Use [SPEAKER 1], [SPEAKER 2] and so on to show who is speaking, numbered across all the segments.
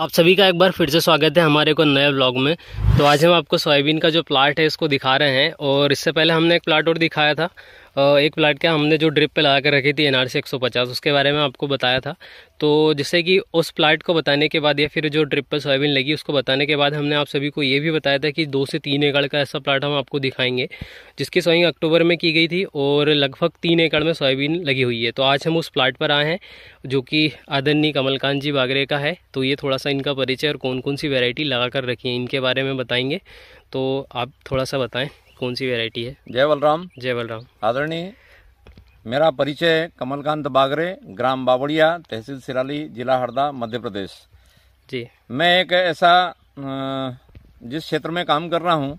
[SPEAKER 1] आप सभी का एक बार फिर से स्वागत है हमारे को नए ब्लॉग में तो आज हम आपको सोयाबीन का जो प्लाट है इसको दिखा रहे हैं और इससे पहले हमने एक प्लाट और दिखाया था एक प्लाट क्या हमने जो ड्रिप पे लगा कर रखी थी एनआरसी 150 उसके बारे में आपको बताया था तो जैसे कि उस प्लाट को बताने के बाद या फिर जो ड्रिप पे सोयाबीन लगी उसको बताने के बाद हमने आप सभी को ये भी बताया था कि दो से तीन एकड़ का ऐसा प्लाट हम आपको दिखाएंगे जिसकी सोइंग अक्टूबर में की गई थी और लगभग तीन एकड़ में सोयाबीन लगी हुई है तो आज हम उस प्लाट पर आए हैं जो कि आदरणीय कमलकांत जी बागरे का है तो ये थोड़ा सा इनका परिचय और कौन कौन सी वेराइटी लगा कर रखी है इनके बारे में बताएंगे तो आप थोड़ा सा बताएँ कौन सी वेरायटी है जय बलराम जय बलराम आदरणीय
[SPEAKER 2] मेरा परिचय कमलकांत बागरे ग्राम बावड़िया तहसील सिराली जिला हरदा मध्य प्रदेश जी मैं एक ऐसा जिस क्षेत्र में काम कर रहा हूँ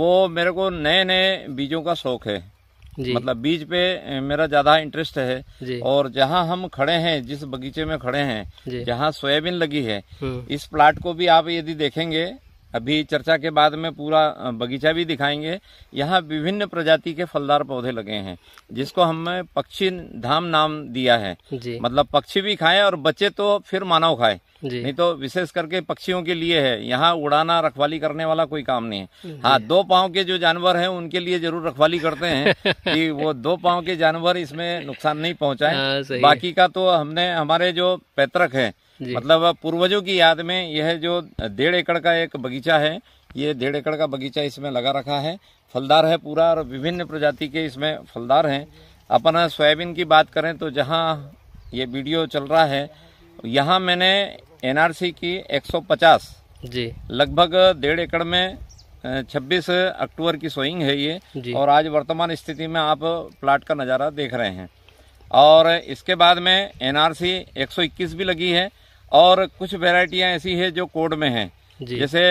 [SPEAKER 2] वो मेरे को नए नए बीजों का शौक है मतलब बीज पे मेरा ज्यादा इंटरेस्ट है और जहाँ हम खड़े हैं जिस बगीचे में खड़े हैं जहाँ सोयाबीन लगी है हम्म। इस प्लाट को भी आप यदि देखेंगे अभी चर्चा के बाद में पूरा बगीचा भी दिखाएंगे यहाँ विभिन्न प्रजाति के फलदार पौधे लगे हैं जिसको हमने पक्षी धाम नाम दिया है मतलब पक्षी भी खाए और बच्चे तो फिर मानव खाए नहीं तो विशेष करके पक्षियों के लिए है यहाँ उड़ाना रखवाली करने वाला कोई काम नहीं है हाँ दो पाँव के जो जानवर हैं उनके लिए जरूर रखवाली करते हैं कि वो दो पाँव के जानवर इसमें नुकसान नहीं पहुँचाए हाँ, बाकी का तो हमने हमारे जो पैतृक है मतलब पूर्वजों की याद में यह जो डेढ़ एकड़ का एक बगीचा है ये डेढ़ एकड़ का बगीचा इसमें लगा रखा है फलदार है पूरा और विभिन्न प्रजाति के इसमें फलदार हैं अपना सोयाबीन की बात करें तो जहाँ ये वीडियो चल रहा है यहाँ मैंने एनआरसी की 150 जी लगभग डेढ़ एकड़ में 26 अक्टूबर की सोइंग है ये और आज वर्तमान स्थिति में आप प्लाट का नज़ारा देख रहे हैं और इसके बाद में एनआरसी 121 भी लगी है और कुछ वेराइटियाँ ऐसी है जो कोड में हैं जैसे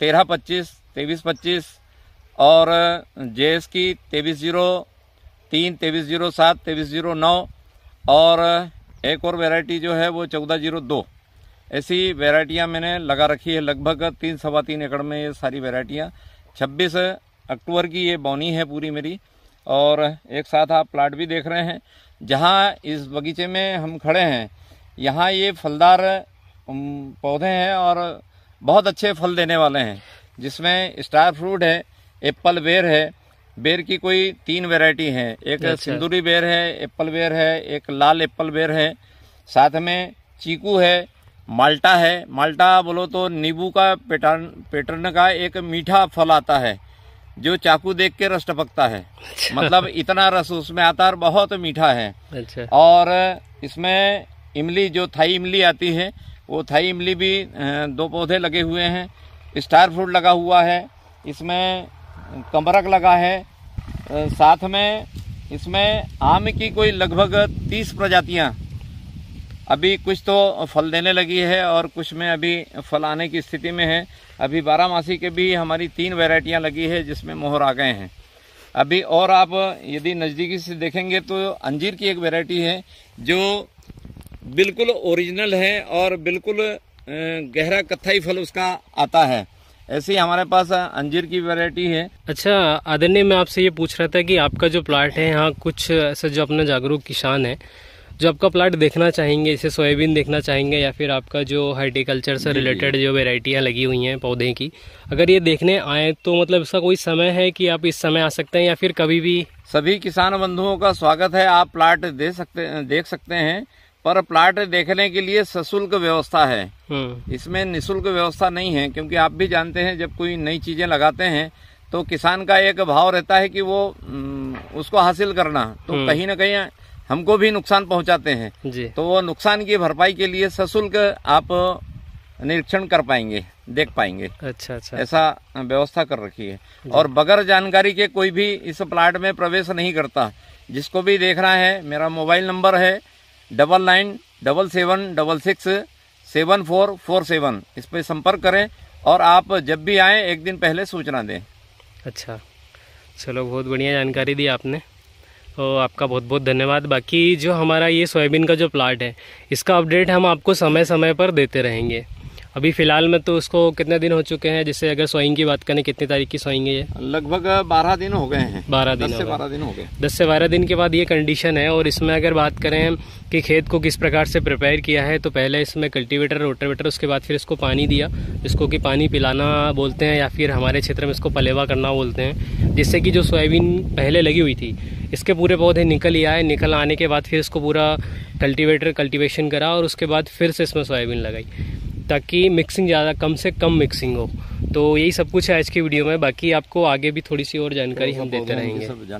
[SPEAKER 2] तेरह पच्चीस तेईस पच्चीस और जे की तेईस जीरो तीन तेईस जीरो सात तेईस जीरो नौ और एक और वेराइटी जो है वो चौदह जीरो दो ऐसी वेराइटियाँ मैंने लगा रखी है लगभग तीन सवा तीन एकड़ में ये सारी वेराइटियाँ छब्बीस अक्टूबर की ये बौनी है पूरी मेरी और एक साथ आप प्लाट भी देख रहे हैं जहाँ इस बगीचे में हम खड़े हैं यहाँ ये फलदार पौधे हैं और बहुत अच्छे फल देने वाले हैं जिसमें स्टार फ्रूट है एप्पल बेर है बेर की कोई तीन वेराइटी है एक अच्छा। सिंदूरी बेर है एप्पल बेर है एक लाल एप्पल बेर है साथ में चीकू है माल्टा है माल्टा बोलो तो नींबू का पैटर्न पैटर्न का एक मीठा फल आता है जो चाकू देख के रस टपकता है अच्छा। मतलब इतना रस उसमें आता है बहुत मीठा है अच्छा। और इसमें इमली जो थाई इमली आती है वो थाई इमली भी दो पौधे लगे हुए हैं स्टार फ्रूट लगा हुआ है इसमें कमरक लगा है साथ में इसमें आम की कोई लगभग तीस प्रजातियाँ अभी कुछ तो फल देने लगी है और कुछ में अभी फल आने की स्थिति में है अभी मासी के भी हमारी तीन वेराइटियाँ लगी है जिसमें मोहर आ गए हैं अभी और आप यदि नज़दीकी से देखेंगे तो अंजीर की एक वेराइटी है जो बिल्कुल ओरिजिनल है और बिल्कुल गहरा कत्थई फल उसका आता है ऐसे ही हमारे पास अंजीर की वैरायटी है
[SPEAKER 1] अच्छा आदरणीय मैं आपसे ये पूछ रहा था कि आपका जो प्लाट है यहाँ कुछ ऐसा जो अपना जागरूक किसान है जो आपका प्लाट देखना चाहेंगे इसे सोयाबीन देखना चाहेंगे या फिर आपका जो हार्टिकल्चर से रिलेटेड जो वेराइटियाँ लगी हुई हैं पौधे की अगर ये देखने आए तो मतलब इसका कोई समय है कि आप इस समय आ सकते हैं या फिर कभी भी सभी किसान बंधुओं का स्वागत है आप प्लाट
[SPEAKER 2] दे सकते देख सकते हैं पर प्लाट देखने के लिए सशुल्क व्यवस्था है हम्म। इसमें निःशुल्क व्यवस्था नहीं है क्योंकि आप भी जानते हैं जब कोई नई चीजें लगाते हैं तो किसान का एक भाव रहता है कि वो उसको हासिल करना तो हम्म। कहीं ना कहीं हमको भी नुकसान पहुंचाते हैं जी तो वो नुकसान की भरपाई के लिए सशुल्क आप निरीक्षण कर पाएंगे देख पाएंगे
[SPEAKER 1] अच्छा अच्छा ऐसा
[SPEAKER 2] व्यवस्था कर रखी है और बगैर जानकारी के कोई भी इस प्लाट में प्रवेश नहीं करता जिसको भी देखना है मेरा मोबाइल नंबर है double nine double seven double six seven four four seven इस पर संपर्क करें और आप जब भी आए एक दिन पहले सूचना दें
[SPEAKER 1] अच्छा चलो बहुत बढ़िया जानकारी दी आपने तो आपका बहुत बहुत धन्यवाद बाकी जो हमारा ये सोयाबीन का जो प्लाट है इसका अपडेट हम आपको समय समय पर देते रहेंगे अभी फिलहाल में तो उसको कितने दिन हो चुके हैं जैसे अगर सोइंग की बात करें कितनी तारीख की सोइंग है ये लगभग बारह दिन हो गए हैं बारह दिन से बारह दिन हो गए दस से बारह दिन के बाद ये कंडीशन है और इसमें अगर बात करें कि खेत को किस प्रकार से प्रिपेयर किया है तो पहले इसमें कल्टीवेटर रोटावेटर उसके बाद फिर इसको पानी दिया इसको कि पानी पिलाना बोलते हैं या फिर हमारे क्षेत्र में इसको पलेवा करना बोलते हैं जिससे कि जो सोयाबीन पहले लगी हुई थी इसके पूरे पौधे निकल ही आए निकल आने के बाद फिर इसको पूरा कल्टीवेटर कल्टीवेशन करा और उसके बाद फिर से इसमें सोयाबीन लगाई ताकि मिक्सिंग ज़्यादा कम से कम मिक्सिंग हो तो यही सब कुछ है आज की वीडियो में बाकी आपको आगे भी थोड़ी सी और जानकारी तो हम देते रहेंगे